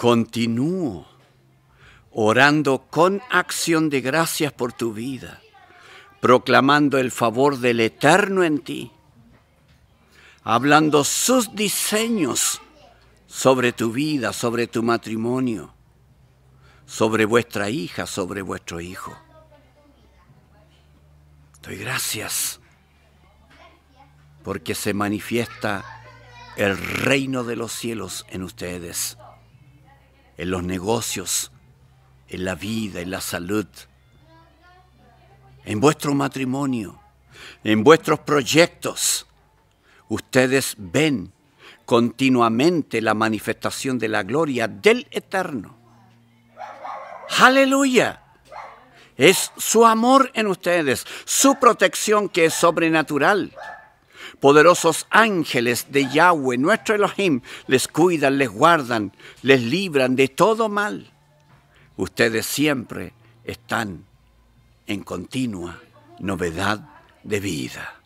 Continúo orando con acción de gracias por tu vida, proclamando el favor del Eterno en ti, hablando sus diseños sobre tu vida, sobre tu matrimonio, sobre vuestra hija, sobre vuestro hijo. Doy gracias porque se manifiesta el reino de los cielos en ustedes en los negocios, en la vida, en la salud, en vuestro matrimonio, en vuestros proyectos. Ustedes ven continuamente la manifestación de la gloria del Eterno. Aleluya. Es su amor en ustedes, su protección que es sobrenatural. Poderosos ángeles de Yahweh, nuestro Elohim, les cuidan, les guardan, les libran de todo mal. Ustedes siempre están en continua novedad de vida.